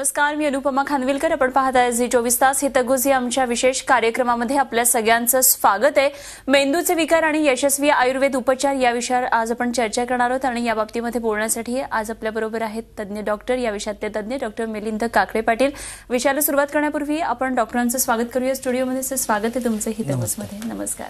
नमस्कार मी अनुपमा खानविलकर आपण पाहत आहे झी चोवीस तास हितगुज आमच्या विशेष कार्यक्रमामध्ये आपल्या सगळ्यांचं स्वागत आहे मेंदूचे विकार आणि यशस्वी आयुर्वेद उपचार या विषयावर आज आपण चर्चा करणार आहोत आणि या बाबतीमध्ये बोलण्यासाठी आज आपल्याबरोबर आहेत तज्ज्ञ डॉक्टर या विषयातले तज्ञ डॉक्टर मिलिंद काकडे पाटील विषयाला सुरुवात करण्यापूर्वी आपण डॉक्टरांचं स्वागत करूया स्टुडिओमध्ये स्वागत आहे तुमचं हितगुजमध्ये नमस्कार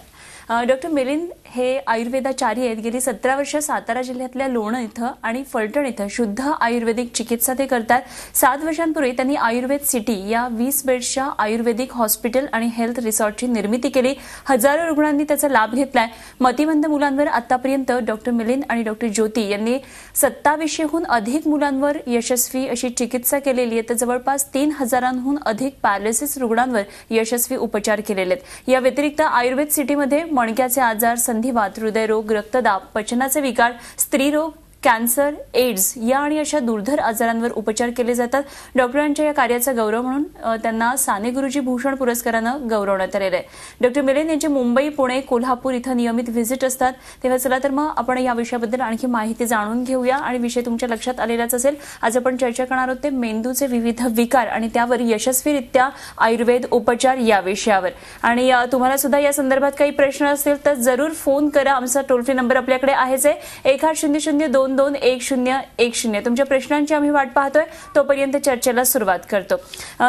डॉक्टर मिलिंद हे आयुर्वेदाचार्य आहेत गेली सतरा वर्ष सातारा जिल्ह्यातल्या लोण इथं आणि फलटण इथं शुद्ध आयुर्वेदिक चिकित्सा ते करतात सात वर्षांपूर्वी त्यांनी आयुर्वेद सिटी या वीस बेड्सच्या आयुर्वेदिक हॉस्पिटल आणि हेल्थ रिसॉर्टची निर्मिती केली हजारो रुग्णांनी त्याचा लाभ घेतलाय मतिमंद मुलांवर आतापर्यंत डॉक्टर मिलिंद आणि डॉक्टर ज्योती यांनी सत्तावीसशेहून अधिक मुलांवर यशस्वी अशी चिकित्सा केलेली आहे तर जवळपास तीन हजारांहून अधिक पॅरालिसिस रुग्णांवर यशस्वी उपचार केलेले आहेत या व्यतिरिक्त आयुर्वेद सिटीमध्ये मणक्याचे आजार संधिवात हृदयरोग रक्तदाब पचनाचे विकार स्त्री रोग कॅन्सर एड्स या आणि अशा दुर्धर आजारांवर उपचार केले जातात डॉक्टरांच्या या कार्याचा गौरव म्हणून त्यांना साने गुरुजी भूषण पुरस्कारानं गौरवण्यात आलेलं आहे डॉक्टर मिलेन यांचे मुंबई पुणे कोल्हापूर इथं नियमित व्हिजिट असतात तेव्हा चला तर मग आपण या विषयाबद्दल आणखी माहिती जाणून घेऊया आणि विषय तुमच्या लक्षात आलेलाच असेल आज आपण चर्चा करणार आहोत ते मेंदूचे विविध विकार आणि त्यावर यशस्वीरित्या आयुर्वेद उपचार या विषयावर आणि तुम्हाला सुद्धा या संदर्भात काही प्रश्न असतील तर जरूर फोन करा आमचा टोल फ्री नंबर आपल्याकडे आहेच आहे एक आठ शून्य शून्य दोन दोन दोन एक शून्य एक शून्य तुमच्या प्रश्नांची आम्ही वाट पाहतोय तोपर्यंत चर्चेला सुरुवात करतो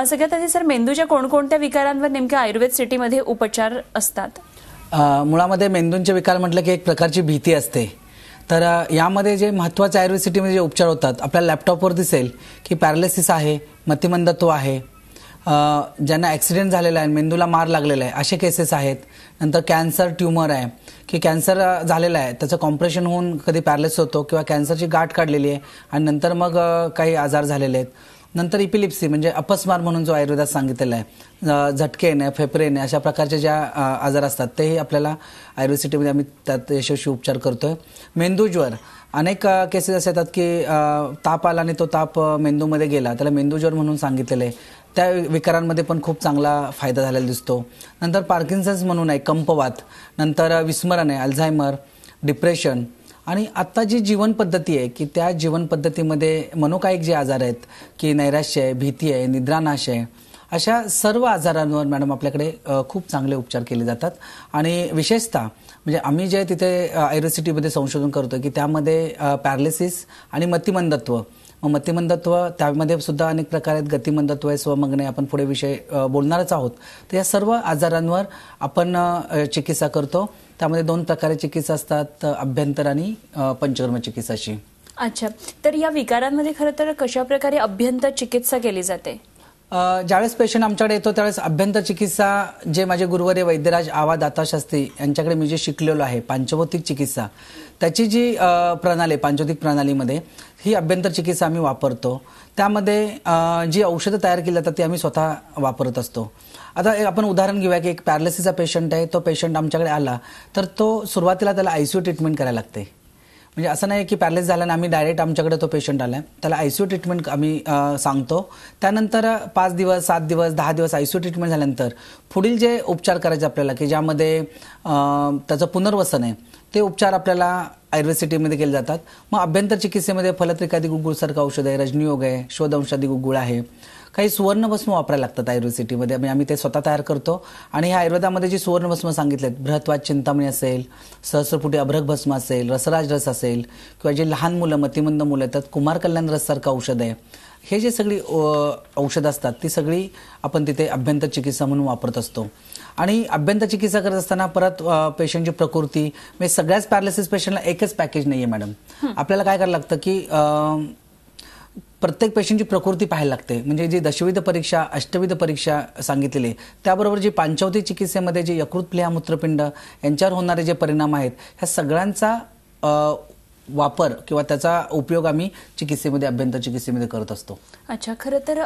सगळ्यात आधी सर मेंदूच्या कोणकोणत्या विकारांवर नेमक्या आयुर्वेद सिटीमध्ये उपचार असतात मुळामध्ये मेंदूंचे विकार म्हटलं की एक प्रकारची भीती असते तर यामध्ये जे महत्त्वाचे आयुर्वेद सिटीमध्ये जे उपचार होतात आपल्या लॅपटॉपवर दिसेल की पॅरालिसिस आहे मतिमंदत्व आहे ज्यांना ॲक्सिडेंट झालेला आहे मेंदूला मार लागलेला आहे असे केसेस आहेत नंतर कॅन्सर ट्युमर आहे की कॅन्सर झालेला आहे त्याचं कॉम्प्रेशन होऊन कधी पॅरलेस होतो किंवा कॅन्सरची गाठ काढलेली आहे आणि नंतर मग काही आजार झालेले आहेत नंतर इपिलिप्सी म्हणजे अपस्मार म्हणून जो आयुर्वेदात सांगितलेला आहे झटके येणे येणे अशा प्रकारचे ज्या आजार असतात तेही आपल्याला सिटीमध्ये आम्ही त्यात यशस्वी उपचार करतोय मेंदूज्वर अनेक केसेस असे येतात की ताप आला आणि तो ताप मेंदूमध्ये गेला त्याला मेंदूज्वर म्हणून सांगितलेलं आहे त्या विकारांमध्ये पण खूप चांगला फायदा झालेला दिसतो नंतर पार्किन्सन्स म्हणून आहे कंपवात नंतर विस्मरण आहे अल्झायमर डिप्रेशन आणि आत्ता जी जीवनपद्धती आहे की त्या जीवनपद्धतीमध्ये मनोकायिक जे आजार आहेत की नैराश्य आहे भीती आहे निद्रानाश आहे अशा सर्व आजारांवर मॅडम आपल्याकडे खूप चांगले उपचार केले जातात आणि विशेषतः म्हणजे आम्ही जे तिथे सिटीमध्ये संशोधन करतो की त्यामध्ये पॅरालिसिस आणि मतिमंदत्व मग मतिमंदत्व त्यामध्ये सुद्धा अनेक प्रकार आहेत गतिमंदत्व आहे स्वमग्ने आपण पुढे विषय बोलणारच आहोत तर या सर्व आजारांवर आपण चिकित्सा करतो त्यामध्ये दोन प्रकारे चिकित्सा असतात अभ्यंतर आणि पंचकर्म चिकित्साची अच्छा तर या विकारांमध्ये खरं तर कशा प्रकारे अभ्यंतर चिकित्सा केली जाते ज्यावेळेस पेशंट आमच्याकडे येतो त्यावेळेस अभ्यंतर चिकित्सा जे माझे गुरुवारी वैद्यराज आवा दाता शास्त्री यांच्याकडे मी जे शिकलेलो आहे पांचभौतिक चिकित्सा त्याची जी प्रणाली पांचोतिक प्रणालीमध्ये ही अभ्यंतर चिकित्सा आम्ही वापरतो त्यामध्ये जी औषधं तयार केली जातात ती आम्ही स्वतः वापरत असतो आता आपण उदाहरण घेऊया की एक पॅरालिसिसचा पेशंट आहे तो पेशंट आमच्याकडे आला तर तो सुरुवातीला त्याला आय सी यू ट्रीटमेंट करायला लागते म्हणजे असं नाही की पॅरलेस झाला आम्ही डायरेक्ट आमच्याकडे तो पेशंट आला आहे त्याला आय सी यू ट्रीटमेंट आम्ही सांगतो त्यानंतर पाच दिवस सात दिवस दहा दिवस आय सी यू ट्रीटमेंट झाल्यानंतर पुढील जे उपचार करायचे आपल्याला की ज्यामध्ये त्याचं पुनर्वसन आहे ते उपचार आपल्याला आयुर्वेद सिटीमध्ये केले जातात मग अभ्यंतर चिकित्सेमध्ये फलत्रिकादी सारखं औषध आहे रजनीयोग आहे औषधी गुगुळ आहे काही सुवर्णभस्म वापरायला लागतात आयुर्वेद सिटीमध्ये म्हणजे आम्ही ते स्वतः तयार करतो आणि ह्या आयुर्वेदामध्ये जी सुवर्णभस्म सांगितलेत बृहत्वाद चिंतामणी असेल सहस्रपुटी अभ्रक भस्म असेल रसराज रस असेल किंवा जे लहान मुलं मतिमंद मुलं आहेत कुमार कल्याण रससारखं औषध आहे हे जे सगळी औषधं असतात ती सगळी आपण तिथे अभ्यंतर चिकित्सा म्हणून वापरत असतो आणि अभ्यंतर चिकित्सा करत असताना परत पेशंटची प्रकृती म्हणजे सगळ्याच पॅरालिसिस पेशंटला एकच पॅकेज नाही आहे मॅडम आपल्याला काय करायला लागतं की प्रत्येक पेशंटची प्रकृती पाहायला लागते म्हणजे जी दशविध परीक्षा अष्टविध परीक्षा सांगितलेली त्याबरोबर जी पांचवती चिकित्सेमध्ये जे यकृत प्लेहा मूत्रपिंड यांच्यावर होणारे जे परिणाम आहेत ह्या सगळ्यांचा वापर किंवा त्याचा उपयोग आम्ही चिकित्सेमध्ये अभ्यंत चिकित्सेमध्ये करत असतो अच्छा खरं तर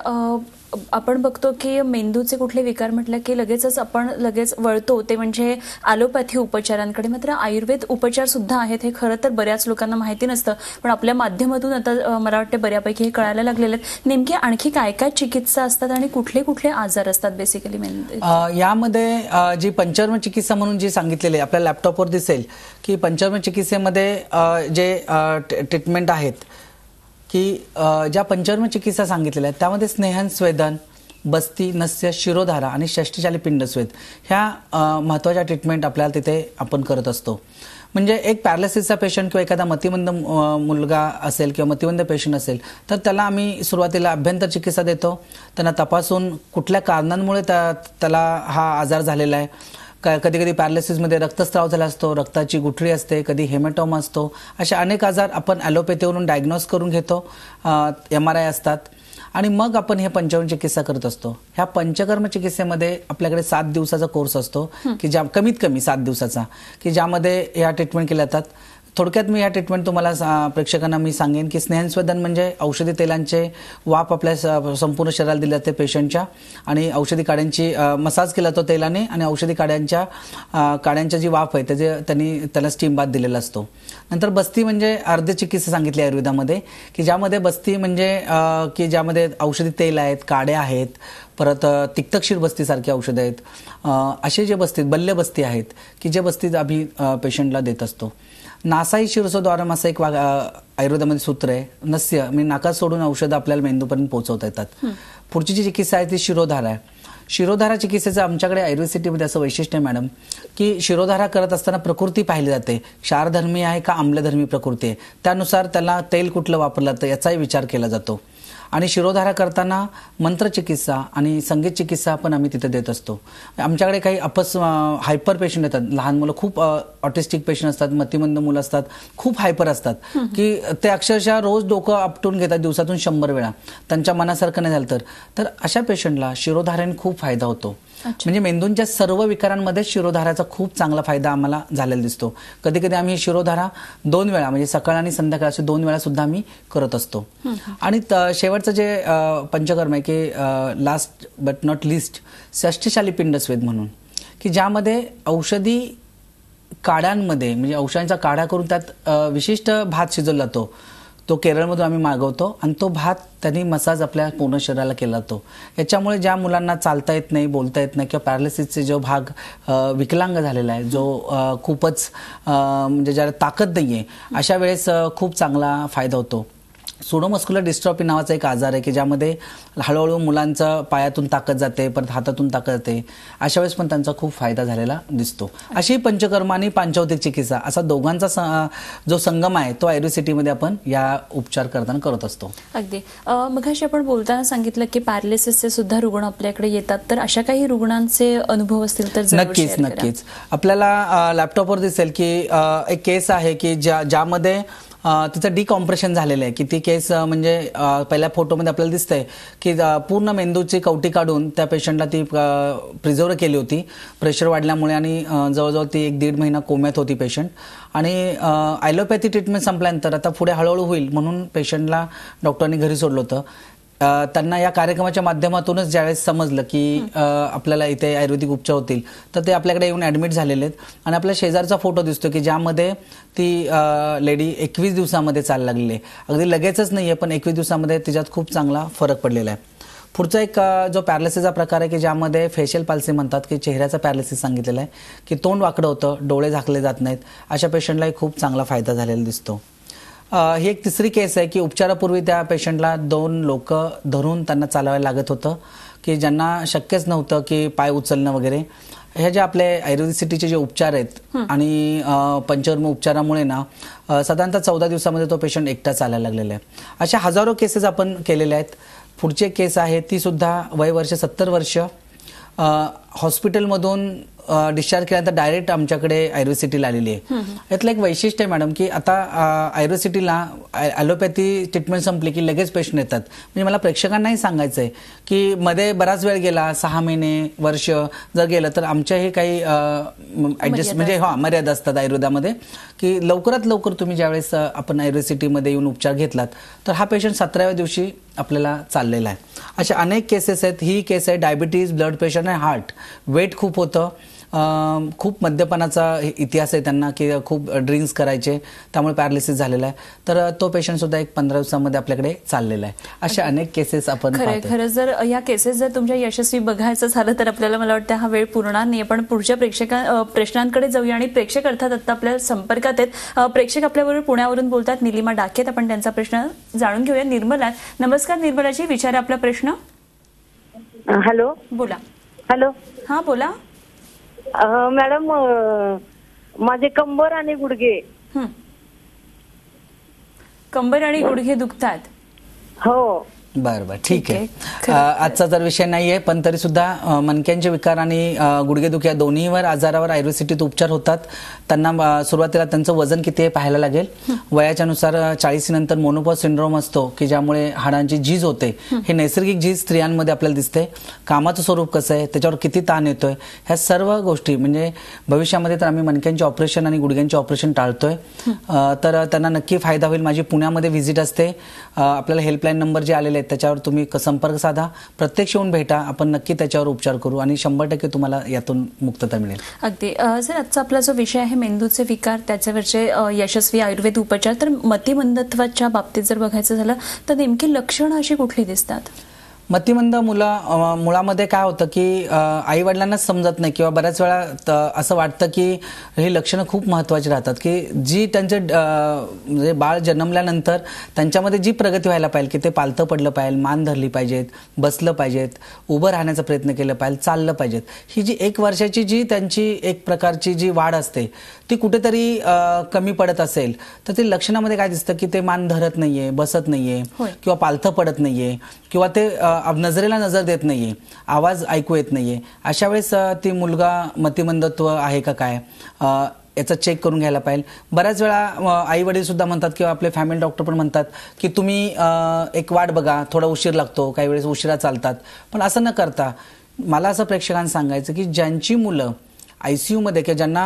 आपण बघतो की मेंदूचे कुठले विकार म्हटलं की लगेचच आपण लगेच वळतो ते म्हणजे ॲलोपॅथी उपचारांकडे मात्र आयुर्वेद उपचार सुद्धा आहेत हे खरं तर बऱ्याच लोकांना माहिती नसतं पण आपल्या माध्यमातून आता मला वाटतं बऱ्यापैकी हे कळायला लागलेलं आहेत नेमके आणखी काय काय चिकित्सा असतात आणि कुठले कुठले आजार असतात बेसिकली मेंदू यामध्ये जी पंचर्म चिकित्सा म्हणून जी सांगितलेली आपल्या लॅपटॉपवर दिसेल की पंचर्म चिकित्सेमध्ये जे जे ट्रीटमेंट आहेत की ज्या पंचर्म चिकित्सा सांगितलेल्या आहेत त्यामध्ये स्नेहन स्वेदन बस्ती नस्य शिरोधारा आणि षष्टीचाली पिंडस्वेद ह्या महत्त्वाच्या ट्रीटमेंट आपल्याला तिथे आपण करत असतो म्हणजे एक पॅरालिसिसचा पेशंट किंवा एखादा मतिमंद मुलगा असेल किंवा मतिमंद पेशंट असेल तर त्याला आम्ही सुरुवातीला अभ्यंतर चिकित्सा देतो त्यांना तपासून कुठल्या कारणांमुळे त्याला हा आजार झालेला आहे कधी कधी पॅरालिसिसमध्ये रक्तस्राव झाला असतो रक्ताची गुठळी असते कधी हेमेटॉम असतो असे अनेक आजार आपण ॲलोपॅथीवरून डायग्नोस करून घेतो एम आर आय असतात आणि मग आपण हे पंचकर्म चिकित्सा करत असतो ह्या पंचकर्म चिकित्सेमध्ये आपल्याकडे सात दिवसाचा कोर्स असतो की ज्या कमीत कमी सात दिवसाचा की ज्यामध्ये ह्या ट्रीटमेंट केल्या जातात थोडक्यात मी या ट्रीटमेंट तुम्हाला प्रेक्षकांना मी सांगेन की स्नेहस्वेदन म्हणजे औषधी तेलांचे वाप आपल्या संपूर्ण शरीराला दिले जाते पेशंटच्या आणि औषधी काड्यांची मसाज केला जातो तेलाने आणि औषधी काड्यांच्या काड्यांच्या जी वाफ आहे त्याचे त्यांनी त्याला स्टीम बाथ दिलेला असतो नंतर बस्ती म्हणजे अर्ध चिकित्सा सांगितली आयुर्वेदामध्ये की ज्यामध्ये बस्ती म्हणजे की ज्यामध्ये औषधी तेल आहेत काड्या आहेत परत तिक्तक्षीर बस्तीसारखी औषधं आहेत असे जे बस्तीत बल्य बस्ती आहेत की जे बस्तीत आम्ही पेशंटला देत असतो नासाही शिरसोद्वारम असं एक आयुर्वेदामध्ये सूत्र आहे नस्य म्हणजे नाका सोडून औषधं आपल्याला मेंदूपर्यंत पोहोचवता येतात पुढची जी चिकित्सा आहे ती शिरोधारा आहे शिरोधारा चिकित्सेचं आमच्याकडे आयुर्वेद सिटीमध्ये असं वैशिष्ट्य आहे मॅडम की शिरोधारा करत असताना प्रकृती पाहिली जाते क्षारधर्मी आहे का आम्लधर्मी प्रकृती आहे त्यानुसार त्याला तेल कुठलं वापरलं जातं याचाही विचार केला जातो आणि शिरोधारा करताना मंत्रचिकित्सा आणि संगीत चिकित्सा पण आम्ही तिथे देत असतो आमच्याकडे काही अपस हायपर पेशंट येतात लहान मुलं खूप ऑटिस्टिक पेशंट असतात मतिमंद मुलं असतात खूप हायपर असतात की ते अक्षरशः रोज डोकं आपटून घेतात दिवसातून शंभर वेळा त्यांच्या मनासारखं नाही झालं तर अशा पेशंटला शिरोधाऱ्याने खूप फायदा होतो म्हणजे मेंदूंच्या सर्व विकारांमध्ये शिरोधाराचा खूप चांगला फायदा आम्हाला झालेला दिसतो कधी कधी आम्ही शिरोधारा दोन वेळा म्हणजे सकाळ आणि संध्याकाळ असे दोन वेळा सुद्धा आम्ही करत असतो आणि शेवटचं जे पंचकर्म आहे की लास्ट बट नॉट लिस्ट षष्टशाली पिंडस्वेद म्हणून की ज्यामध्ये औषधी काड्यांमध्ये म्हणजे औषधांचा काढा करून त्यात विशिष्ट भात शिजवला जातो तो केरळमधून आम्ही मागवतो आणि तो भात त्यांनी मसाज आपल्या पूर्ण शरीराला केला जातो याच्यामुळे ज्या मुलांना चालता येत नाही बोलता येत नाही किंवा पॅरालिसिसचे जो भाग विकलांग झालेला आहे जो खूपच म्हणजे ज्याला ताकद नाही आहे अशा वेळेस खूप चांगला फायदा होतो सोडोमस्क्युलर डिस्ट्रॉफी नावाचा एक आजार आहे की ज्यामध्ये हळूहळू मुलांचा पायातून ताकद जाते परत हातातून ताकद जाते अशा वेळेस पण त्यांचा खूप फायदा झालेला दिसतो अशी पंचकर्म आणि पांचवतिक चिकित्सा असा दोघांचा जो संगम आहे तो मध्ये आपण या उपचार करताना करत असतो अगदी मग अशी आपण बोलताना सांगितलं की पॅरालिसिसचे सुद्धा रुग्ण आपल्याकडे येतात तर अशा काही रुग्णांचे अनुभव असतील तर नक्कीच नक्कीच आपल्याला लॅपटॉपवर दिसेल की एक केस आहे की ज्या ज्यामध्ये तिचं डिकॉम्प्रेशन झालेलं आहे की ती केस म्हणजे पहिल्या फोटोमध्ये आपल्याला दिसतंय की पूर्ण मेंदूची कवटी काढून त्या पेशंटला ती प्रिझर्व केली होती प्रेशर वाढल्यामुळे आणि जवळजवळ ती एक दीड महिना कोम्यात होती पेशंट आणि ॲलोपॅथी ट्रीटमेंट संपल्यानंतर आता पुढे हळूहळू होईल म्हणून पेशंटला डॉक्टरांनी घरी सोडलं होतं त्यांना या कार्यक्रमाच्या माध्यमातूनच ज्यावेळेस समजलं की आपल्याला इथे आयुर्वेदिक उपचार होतील तर ते आपल्याकडे येऊन ॲडमिट झालेले आहेत आणि आपल्या शेजारचा फोटो दिसतो की ज्यामध्ये ती लेडी एकवीस दिवसामध्ये चाल लागलेली आहे अगदी लगेचच नाही आहे पण एकवीस दिवसामध्ये तिच्यात खूप चांगला फरक पडलेला आहे पुढचा एक जो पॅरालिसिसचा प्रकार आहे की ज्यामध्ये फेशियल पालसी म्हणतात की चेहऱ्याचा पॅरालिसिस सांगितलेला आहे की तोंड वाकडं होतं डोळे झाकले जात नाहीत अशा पेशंटलाही खूप चांगला फायदा झालेला दिसतो ही एक तिसरी केस आहे की उपचारापूर्वी त्या पेशंटला दोन लोक धरून त्यांना चालावं लागत होतं की ज्यांना शक्यच नव्हतं की पाय उचलणं वगैरे ह्या जे आपले आयुर्वेदिसिटीचे जे उपचार आहेत आणि पंचवर्म उपचारामुळे ना साधारणतः चौदा दिवसामध्ये तो पेशंट एकटा चालायला लागलेला आहे अशा हजारो केसेस आपण केलेल्या आहेत पुढचे केस आहे ती सुद्धा वय वर्ष सत्तर वर्ष हॉस्पिटलमधून डिस्चार्ज केल्यानंतर डायरेक्ट आमच्याकडे आयुर्वेसिटीला आलेली आहे यातलं एक वैशिष्ट्य आहे मॅडम की आता आयुर्वेसिटीला ॲलोपॅथी ट्रीटमेंट संपली की लगेच पेशंट येतात म्हणजे मला प्रेक्षकांनाही सांगायचं आहे की मध्ये बराच वेळ गेला सहा महिने वर्ष जर गेलं तर आमच्याही काही ऍडजस्ट म्हणजे हा मर्यादा असतात आयुर्वेदामध्ये की लवकरात लवकर तुम्ही ज्यावेळेस आपण आयुर्वेसिटीमध्ये येऊन उपचार घेतलात तर हा पेशंट सतराव्या दिवशी आपल्याला चाललेला आहे अशा अनेक केसेस आहेत ही केस आहे डायबिटीज ब्लड प्रेशर आणि हार्ट वेट खूप होतं खूप मद्यपानाचा इतिहास आहे त्यांना की खूप ड्रिंक्स करायचे त्यामुळे पॅरालिसिस झालेला आहे तर तो पेशंट सुद्धा एक पंधरा दिवसामध्ये आपल्याकडे चाललेला आहे अशा अनेक केसेस आपण खरं जर या केसेस जर तुमच्या यशस्वी बघायचं झालं तर आपल्याला मला वाटतं हा वेळ पुरणार नाही पण पुढच्या प्रेक्षका प्रश्नांकडे जाऊया आणि प्रेक्षक अर्थात आता आपल्या संपर्कात आहेत प्रेक्षक आपल्याबरोबर पुण्यावरून बोलतात निलिमा डाकेत आपण त्यांचा प्रश्न जाणून घेऊया निर्मला नमस्कार निर्मलाजी विचारा आपला प्रश्न हॅलो बोला हॅलो हा बोला मॅडम माझे कंबर आणि गुडघे कंबर आणि गुडघे दुखतात हो बर बर ठीक आहे आजचा तर विषय नाही आहे पण तरी सुद्धा मनक्यांचे विकार आणि गुडघेदुखी या दोन्हीवर आजारावर आयुर्वेसिटीत उपचार होतात त्यांना सुरुवातीला त्यांचं वजन किती आहे पाहायला लागेल वयाच्या नुसार चाळीसी नंतर मोनोपॉ सिंड्रोम असतो की ज्यामुळे हाडांची झीज होते हे नैसर्गिक झीज स्त्रियांमध्ये आपल्याला दिसते कामाचं स्वरूप कसं आहे त्याच्यावर किती ताण येतोय ह्या सर्व गोष्टी म्हणजे भविष्यामध्ये तर आम्ही मनक्यांचे ऑपरेशन आणि गुडघ्यांचे ऑपरेशन टाळतोय तर त्यांना नक्की फायदा होईल माझी पुण्यामध्ये व्हिजिट असते आपल्याला हेल्पलाईन नंबर जे आलेले आहेत त्याच्यावर तुम्ही संपर्क साधा प्रत्यक्ष येऊन भेटा आपण नक्की त्याच्यावर उपचार करू आणि शंभर टक्के तुम्हाला यातून मुक्तता मिळेल अगदी सर आजचा आपला जो विषय आहे मेंदूचे विकार त्याच्यावरचे यशस्वी आयुर्वेद उपचार तर मतिमंदत्वाच्या बाबतीत जर बघायचं झालं तर नेमकी लक्षणं अशी कुठली दिसतात मतिमंद मुला मुळामध्ये काय होतं की आई वडिलांनाच समजत नाही किंवा बऱ्याच वेळा असं वाटतं की हे लक्षणं खूप महत्त्वाची राहतात की जी त्यांचे म्हणजे बाळ जन्मल्यानंतर त्यांच्यामध्ये जी प्रगती व्हायला पाहिजे की ते पालथं पडलं पाहिजे मान धरली पाहिजेत बसलं पाहिजेत उभं राहण्याचा प्रयत्न केला पाहिजे चाललं पाहिजेत ही जी एक वर्षाची जी त्यांची एक प्रकारची जी वाढ असते ती कुठेतरी कमी पडत असेल तर ते लक्षणामध्ये काय दिसतं की ते मान धरत नाहीये बसत नाहीये किंवा पालथं पडत नाहीये किंवा ते अब नजरेला नजर देत नाहीये आवाज ऐकू येत नाहीये अशा वेळेस ती मुलगा मतिमंदत्व आहे का काय याचा चेक करून घ्यायला पाहिजे बऱ्याच वेळा आई वडील सुद्धा म्हणतात किंवा आपले फॅमिली डॉक्टर पण म्हणतात की तुम्ही एक वाट बघा थोडा उशीर लागतो काही वेळेस उशिरा चालतात पण असं न करता मला असं प्रेक्षकांना सांगायचं की ज्यांची मुलं आय सी किंवा ज्यांना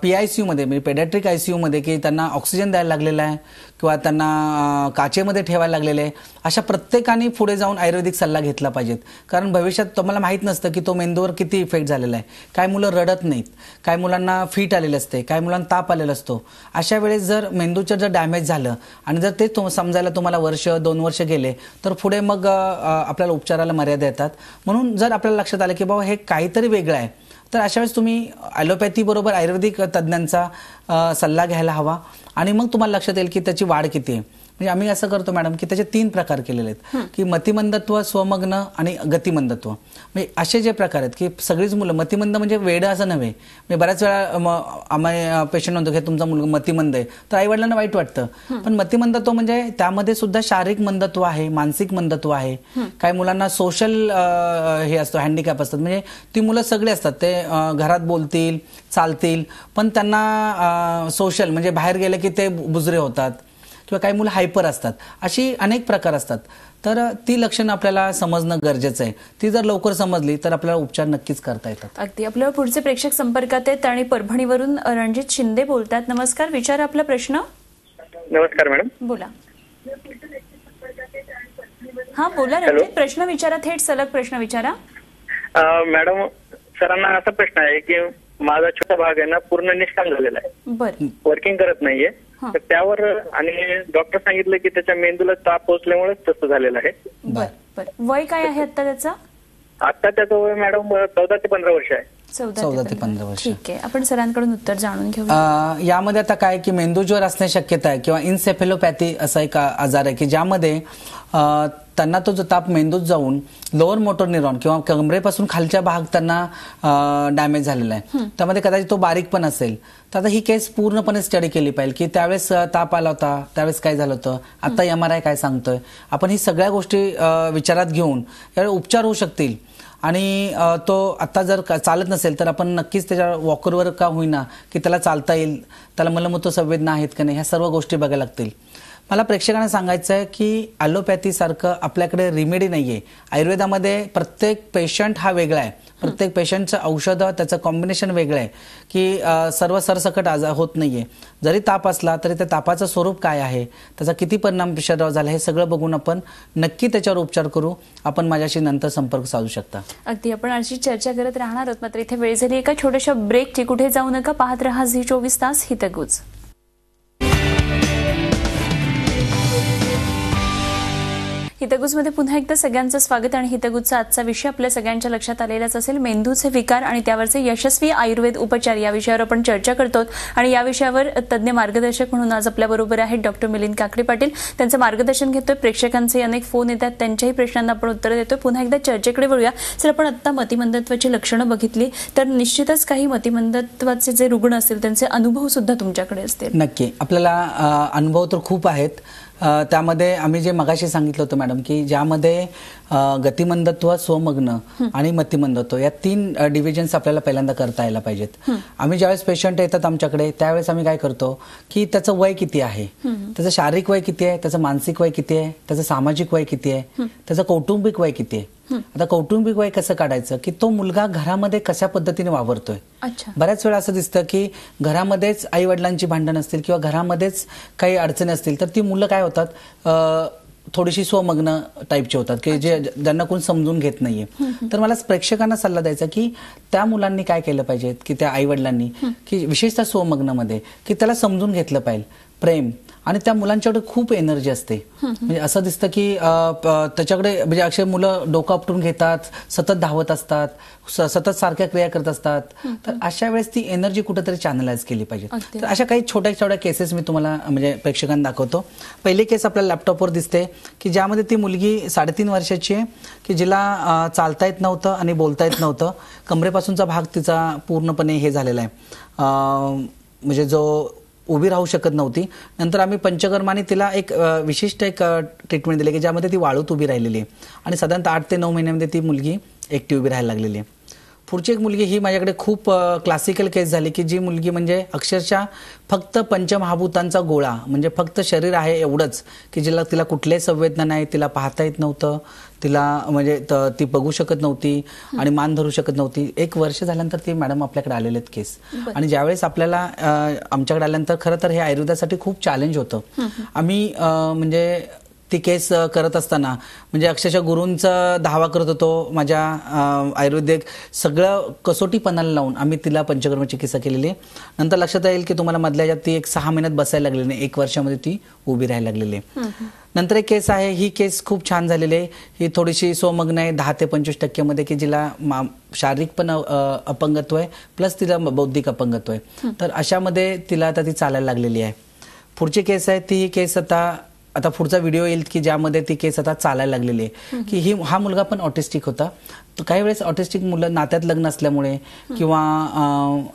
पी आय सी यूमध्ये म्हणजे पेडॅट्रिक आय की त्यांना ऑक्सिजन द्यायला लागलेला आहे किंवा त्यांना काचेमध्ये ठेवायला लागलेलं आहे अशा प्रत्येकाने पुढे जाऊन आयुर्वेदिक सल्ला घेतला पाहिजेत कारण भविष्यात तुम्हाला माहीत नसतं की तो मेंदूवर किती इफेक्ट झालेला आहे काय मुलं रडत नाहीत काय मुलांना फिट आलेले असते काय मुलांना ताप आलेला असतो अशा वेळेस जर मेंदूचं जर डॅमेज झालं आणि जर ते तुम समजायला तुम्हाला वर्ष दोन वर्ष गेले तर पुढे मग आपल्याला उपचाराला मर्यादा येतात म्हणून जर आपल्याला लक्षात आलं की बाबा हे काहीतरी वेगळं आहे तर अशा वेळेस तुम्ही ॲलोपॅथीबरोबर आयुर्वेदिक तज्ज्ञांचा सल्ला घ्यायला हवा आणि मग तुम्हाला लक्षात येईल की त्याची वाढ किती आहे म्हणजे आम्ही असं करतो मॅडम की त्याचे तीन प्रकार केलेले आहेत की मतिमंदत्व स्वमग्न आणि गतिमंदत्व म्हणजे असे जे प्रकार आहेत की सगळीच मुलं मतिमंद म्हणजे वेड असं नव्हे म्हणजे बऱ्याच वेळा आम्ही पेशंट म्हणतो की तुमचा मुलगा मतिमंद आहे तर आई वडिलांना वाईट वाटतं पण मतिमंदत्व म्हणजे त्यामध्ये सुद्धा शारीरिक मंदत्व आहे मानसिक मंदत्व आहे काही मुलांना सोशल हे असतो हँडिकॅप असतात म्हणजे ती मुलं सगळे असतात ते घरात बोलतील चालतील पण त्यांना सोशल म्हणजे बाहेर गेले की ते बुजरे होतात किंवा काही मुलं हायपर असतात अशी अनेक प्रकार असतात तर ती लक्षणं आपल्याला समजणं गरजेचं आहे ती जर लवकर समजली तर आपल्याला उपचार नक्कीच करता येतात अगदी आपल्या पुढचे प्रेक्षक संपर्कात आहेत आणि परभणीवरून रणजित शिंदे बोलतात नमस्कार विचार आपला प्रश्न नमस्कार मॅडम बोला हा बोला रणजित प्रश्न विचारा थेट सलग प्रश्न विचारा मॅडम सरांना असा प्रश्न आहे की माझा छोटा भाग आहे ना पूर्ण निष्काम झालेला आहे बरं वर्किंग करत नाहीये तर त्यावर आणि डॉक्टर सांगितलं की त्याच्या मेंदूला ताप पोहोचल्यामुळे तसं झालेलं आहे वय काय आहे आता त्याचा आता त्याचं वय मॅडम चौदा ते पंधरा वर्ष आहे चौदा ते पंधरा वर्ष ठीक आहे आपण सरांकडून उत्तर जाणून घेऊ यामध्ये आता काय की मेंदूज्वर असण्याची शक्यता आहे किंवा इन्सेफेलोपॅथी असा एक आजार आहे की ज्यामध्ये त्यांना तो जो ताप मेंदूत जाऊन लोअर मोटर न्यूरॉन किंवा कमरेपासून खालच्या भाग त्यांना डॅमेज झालेला आहे त्यामध्ये कदाचित तो बारीक पण असेल तर आता ही केस पूर्णपणे स्टडी केली पाहिजे की त्यावेळेस ताप आला होता त्यावेळेस काय झालं होतं आता एम आर आय काय सांगतोय आपण ही सगळ्या गोष्टी विचारात घेऊन यावेळी उपचार होऊ शकतील आणि तो आता जर चालत नसेल तर आपण नक्कीच त्याच्या वॉकरवर का होईना की त्याला चालता येईल त्याला मलमूत्र संवेदना आहेत का नाही ह्या सर्व गोष्टी बघायला लागतील मला प्रेक्षकांना सांगायचं आहे की सारखं आपल्याकडे रिमेडी नाही आहे आयुर्वेदामध्ये प्रत्येक पेशंट हा वेगळा आहे प्रत्येक पेशंटचं औषध त्याचं कॉम्बिनेशन वेगळं आहे की सर्व सरसकट आजार होत नाहीये जरी ताप असला तरी त्या तापाचं स्वरूप काय आहे त्याचा किती परिणाम शरीरावर झाला हे सगळं बघून आपण नक्की त्याच्यावर उपचार करू आपण माझ्याशी नंतर संपर्क साधू शकता अगदी आपण अशी चर्चा करत राहणार आहोत मात्र इथे वेळ झाली एका छोट्याशा ब्रेकची कुठे जाऊ नका पाहत राहा झी चोवीस तास हितगुज हितगुजमध्ये पुन्हा एकदा सगळ्यांचं स्वागत आणि हितगुजचा आजचा विषय आपल्या सगळ्यांच्या लक्षात आलेलाच असेल मेंदूचे विकार आणि त्यावरचे यशस्वी आयुर्वेद उपचार या विषयावर आपण चर्चा करतो आणि या विषयावर तज्ञ मार्गदर्शक म्हणून आज आपल्याबरोबर आहेत डॉक्टर मिलिंद काकडे पाटील त्यांचं मार्गदर्शन घेतोय प्रेक्षकांचे अनेक फोन येतात त्यांच्याही प्रश्नांना आपण उत्तर देतोय पुन्हा एकदा चर्चेकडे वळूया सर आपण आता मतिमंदत्वाची लक्षणं बघितली तर निश्चितच काही मतिमंदत्वाचे जे रुग्ण असतील त्यांचे अनुभव सुद्धा तुमच्याकडे असतील नक्की आपल्याला अनुभव तर खूप आहेत त्यामध्ये आम्ही जे मगाशी सांगितलं होतं मॅडम की ज्यामध्ये गतिमंदत्व स्वमग्न आणि मतिमंदत्व या तीन डिव्हिजन्स आपल्याला पहिल्यांदा करता यायला पाहिजेत आम्ही ज्यावेळेस पेशंट येतात आमच्याकडे त्यावेळेस आम्ही काय करतो की त्याचं वय किती आहे त्याचं शारीरिक वय किती आहे त्याचं मानसिक वय किती आहे त्याचं सामाजिक वय किती आहे त्याचं कौटुंबिक वय किती आहे आता कौटुंबिक वय कसं काढायचं की तो मुलगा घरामध्ये कशा पद्धतीने वावरतोय बऱ्याच वेळा असं दिसतं की घरामध्येच आई वडिलांची भांडण असतील किंवा घरामध्येच काही अडचणी असतील तर ती मुलं काय होतात थोडीशी स्वमग्न टाईपचे होतात की जे ज्यांना कोण समजून घेत नाहीये तर मला प्रेक्षकांना सल्ला द्यायचा की त्या मुलांनी काय केलं पाहिजे की त्या आई वडिलांनी की विशेषतः स्वमग्नमध्ये की त्याला समजून घेतलं पाहिजे प्रेम आणि त्या मुलांच्याकडे खूप एनर्जी असते म्हणजे असं दिसतं की त्याच्याकडे म्हणजे अक्षय मुलं डोकं आपटून घेतात सतत धावत असतात सतत सारख्या क्रिया करत असतात तर अशा वेळेस ती एनर्जी कुठेतरी चॅनलाइज केली पाहिजे तर अशा काही छोट्या छोट्या केसेस मी तुम्हाला म्हणजे प्रेक्षकांना दाखवतो पहिली केस आपल्याला लॅपटॉपवर दिसते की ज्यामध्ये ती मुलगी साडेतीन वर्षाची आहे की जिला चालता येत नव्हतं आणि बोलता येत नव्हतं कमरेपासूनचा भाग तिचा पूर्णपणे हे झालेला आहे म्हणजे जो उभी राहू शकत नव्हती नंतर आम्ही पंचकर्माने तिला एक विशिष्ट एक ट्रीटमेंट दिली की ज्यामध्ये ती वाळूत उभी राहिलेली आणि साधारणतः आठ ते नऊ महिन्यामध्ये ती मुलगी एकटी उभी राहायला लागलेली पुढची एक मुलगी ही माझ्याकडे खूप क्लासिकल केस झाली की जी मुलगी म्हणजे अक्षरशः फक्त पंचमहाभूतांचा गोळा म्हणजे फक्त शरीर आहे एवढंच की जिला तिला कुठल्याही संवेदना नाही तिला पाहता येत नव्हतं तिला म्हणजे ती बघू शकत नव्हती आणि मान धरू शकत नव्हती एक वर्ष झाल्यानंतर ती मॅडम आपल्याकडे आलेले आहेत केस आणि ज्यावेळेस आपल्याला आमच्याकडे आल्यानंतर खरं तर हे आयुर्वेदासाठी खूप चॅलेंज होतं आम्ही म्हणजे ती केस करत असताना म्हणजे अक्षरशः गुरूंचा धावा करत होतो माझ्या आयुर्वेदिक सगळं कसोटीपणाला लावून आम्ही तिला पंचकर्म चिकित्सा केलेली नंतर लक्षात येईल की तुम्हाला मधल्या ती एक सहा महिन्यात बसायला लागलेली नाही एक वर्षामध्ये ती उभी राहायला लागलेली नंतर एक केस आहे ही केस खूप छान झालेली आहे ही थोडीशी सोमग्न आहे दहा ते पंचवीस टक्क्यामध्ये की जिला मा शारीरिक पण अपंगत्व आहे प्लस तिला बौद्धिक अपंगत्व आहे तर अशामध्ये तिला आता ती चालायला लागलेली आहे पुढची केस आहे ती केस आता आता पुढचा व्हिडिओ येईल की ज्यामध्ये ती केस आता चालायला लागलेली आहे की ही हा मुलगा पण ऑटिस्टिक होता काही वेळेस ऑटिस्टिक मुलं नात्यात लग्न असल्यामुळे किंवा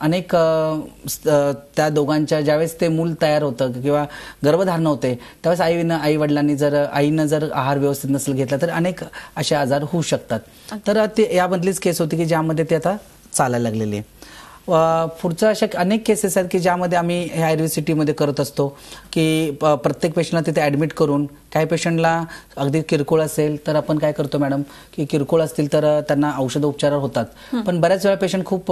अनेक त्या दोघांच्या ज्यावेळेस ते मूल तयार होतं किंवा गर्भधारणा होते त्यावेळेस आईनं आई वडिलांनी जर आईनं जर आहार व्यवस्थित नसेल घेतला तर अनेक असे आजार होऊ शकतात तर ते यामधलीच केस होती की ज्यामध्ये ते आता चालायला लागलेली आहे पुढचं अशा अनेक केसेस आहेत की ज्यामध्ये आम्ही सिटी मध्ये करत असतो की प्रत्येक पेशंटला तिथे ऍडमिट करून काही पेशंटला अगदी किरकोळ असेल तर आपण काय करतो मॅडम की किरकोळ असतील तर त्यांना औषध उपचार होतात पण बऱ्याच वेळा पेशंट खूप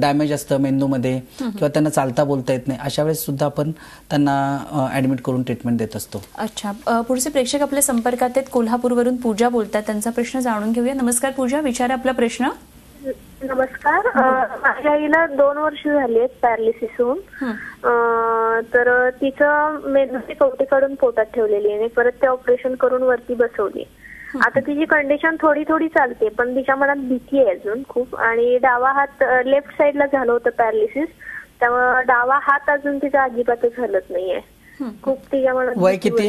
डॅमेज असतं मेंदूमध्ये किंवा त्यांना चालता बोलता येत नाही अशा वेळेस सुद्धा आपण त्यांना ऍडमिट करून ट्रीटमेंट देत असतो अच्छा पुढचे प्रेक्षक आपल्या संपर्कात आहेत कोल्हापूरवरून पूजा बोलतात त्यांचा प्रश्न जाणून घेऊया नमस्कार पूजा विचारा आपला प्रश्न नमस्कार माझ्या आईला दोन वर्ष झाली आहेत पॅरालिसिस होऊन तर तिचं मेंदूची कवटी काढून पोटात ठेवलेली आणि परत ते ऑपरेशन करून वरती बसवली आता तिची कंडिशन थोडी थोडी चालते पण तिच्या मनात भीती आहे अजून खूप आणि डावा हात लेफ्ट साईडला झालं होतं पॅरालिसिस त्यामुळे डावा हात अजून तिचा अजिबातच झालत नाहीये खूप तिच्या मनात वय किती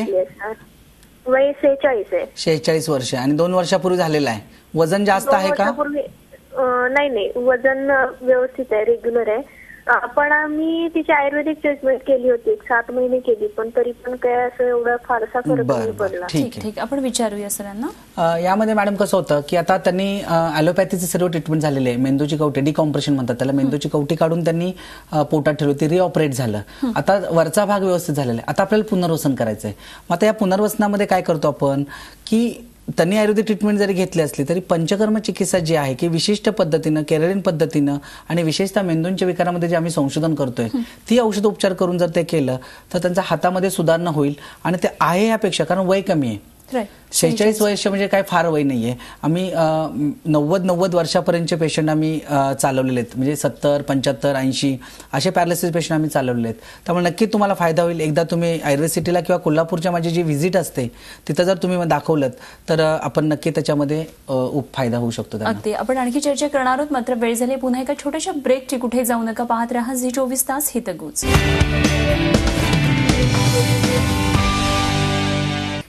वय सेहेचाळीस आहे सेहेचाळीस वर्ष आणि दोन वर्षापूर्वी झालेलं आहे वजन जास्त आहे का नाही नाही वजन व्यवस्थित आहे रेग्युलर आहे पण आम्ही तिची आयुर्वेदिक ट्रीटमेंट केली होती सात महिने केली पण तरी पण काय असं एवढा फारसा फरक पडला ठीक ठीक आपण विचारूया सरांना यामध्ये मॅडम कसं होतं की आता त्यांनी ॲलोपॅथीचे सर्व ट्रीटमेंट झालेले आहे मेंदूची कवटी डिकॉम्प्रेशन म्हणतात त्याला मेंदूची कवटी काढून त्यांनी पोटात ठेवली होती रिऑपरेट झालं आता वरचा भाग व्यवस्थित झालेला आहे आता आपल्याला पुनर्वसन करायचंय मग आता या पुनर्वसनामध्ये काय करतो आपण की त्यांनी आयुर्वेदिक ट्रीटमेंट जरी घेतली असली तरी पंचकर्म चिकित्सा जी आहे की विशिष्ट पद्धतीनं केरळीन पद्धतीनं आणि विशेषतः मेंदूंच्या विकारामध्ये जे आम्ही संशोधन करतोय ती औषध उपचार करून जर ते केलं तर त्यांचा हातामध्ये सुधारणा होईल आणि ते आहे यापेक्षा कारण वय कमी आहे शेहेचाळीस वर्ष म्हणजे काय फार वय नाहीये आम्ही नव्वद नव्वद वर्षापर्यंतचे पेशंट आम्ही चालवलेले आहेत म्हणजे सत्तर पंच्याहत्तर ऐंशी असे पॅरालिसिस पेशंट आम्ही चालवलेले आहेत त्यामुळे नक्की तुम्हाला फायदा होईल एकदा तुम्ही आयुर्वेद सिटीला किंवा कोल्हापूरच्या माझी जी व्हिजिट असते तिथं जर तुम्ही दाखवलं तर आपण नक्की त्याच्यामध्ये फायदा होऊ शकतो अगदी आपण आणखी चर्चा करणार आहोत मात्र वेळ झाली पुन्हा एका छोट्याशा ब्रेकची कुठे जाऊ नका पाहत राहा झी चोवीस तास हितगुज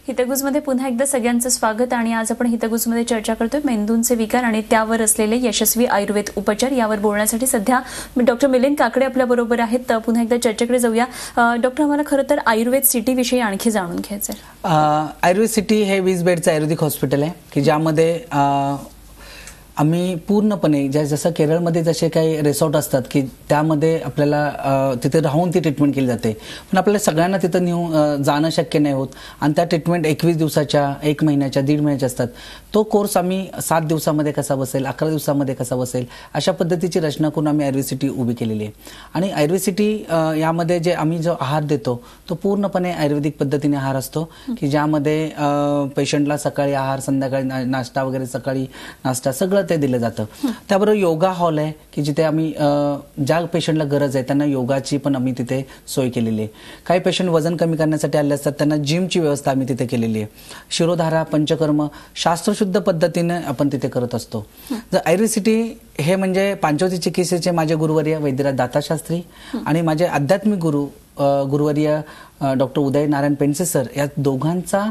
हितगुजमध्ये पुन्हा एकदा सगळ्यांचं स्वागत आणि आज आपण हितगुजमध्ये चर्चा करतोय मेंदूंचे विकार आणि त्यावर असलेले यशस्वी आयुर्वेद उपचार यावर बोलण्यासाठी सध्या डॉक्टर मिलिंद काकडे आपल्याबरोबर आहेत तर पुन्हा एकदा चर्चेकडे जाऊया डॉक्टर आम्हाला खरं तर आयुर्वेद सिटी विषयी आणखी जाणून घ्यायचं आहे आयुर्वेद सिटी हे वीस बेडचं आयुर्वेदिक हॉस्पिटल आहे की ज्यामध्ये आम्ही पूर्णपणे ज्या जसं केरळमध्ये जसे काही रिसॉर्ट असतात की त्यामध्ये आपल्याला तिथे राहून ती ट्रीटमेंट केली जाते पण आपल्याला सगळ्यांना तिथं नेऊ जाणं शक्य नाही होत आणि त्या ट्रीटमेंट एकवीस दिवसाच्या एक महिन्याच्या दीड महिन्याच्या असतात तो कोर्स आम्ही सात दिवसामध्ये कसा बसेल अकरा दिवसामध्ये कसा बसेल अशा पद्धतीची रचना करून आम्ही आयुर्वेसिटी उभी केलेली आहे आणि आयुर्वेसिटी यामध्ये जे आम्ही जो आहार देतो तो पूर्णपणे आयुर्वेदिक पद्धतीने आहार असतो की ज्यामध्ये पेशंटला सकाळी आहार संध्याकाळी नाश्ता वगैरे सकाळी नाश्ता सगळं ते दिलं जातं त्याबरोबर योगा हॉल आहे की जिथे आम्ही ज्या पेशंटला गरज आहे त्यांना योगाची पण आम्ही तिथे सोय केलेली आहे काही पेशंट वजन कमी करण्यासाठी आले असतात त्यांना जिमची व्यवस्था आम्ही तिथे केलेली आहे शिरोधारा पंचकर्म शास्त्रशुद्ध पद्धतीने आपण तिथे करत असतो जर आयरिसिटी हे म्हणजे पांचवती चिकित्सेचे माझे गुरुवर्य वैद्यराज दाताशास्त्री आणि माझे आध्यात्मिक गुरु गुरुवर्य डॉक्टर उदय नारायण पेंडसे सर या दोघांचा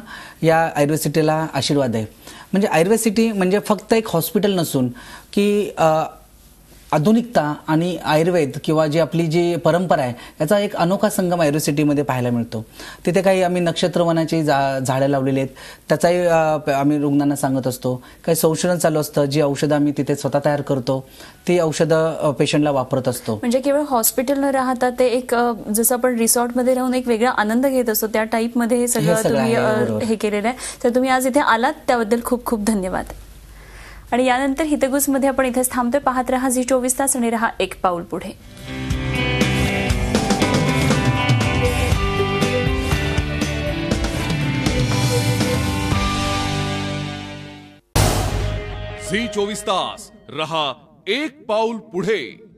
या आयुर्वेद सिटीला आशीर्वाद आहे म्हणजे आयुर्वेद म्हणजे फक्त एक हॉस्पिटल नसून की आधुनिकता आणि आयुर्वेद किंवा जी आपली जी परंपरा आहे याचा एक अनोखा संगम आयुर्वेसिटीमध्ये पाहायला मिळतो तिथे काही आम्ही नक्षत्रवनाची जा झाडं लावलेली आहेत त्याचाही आम्ही रुग्णांना सांगत असतो काही संशोधन चालू असतं जी औषधं आम्ही तिथे स्वतः तयार करतो ती औषधं पेशंटला वापरत असतो म्हणजे केवळ हॉस्पिटल न राहता ते एक जसं आपण रिसॉर्टमध्ये राहून एक वेगळा आनंद घेत असतो त्या टाईपमध्ये हे सगळं हे केलेलं आहे तर तुम्ही आज इथे आलात त्याबद्दल खूप खूप धन्यवाद आणि यानंतर हितगुजमध्ये आपण इथेच थांबतोय पाहत रहा झी चोवीस तास आणि रहा एक पाऊल पुढे झी चोवीस तास रहा एक पाऊल पुढे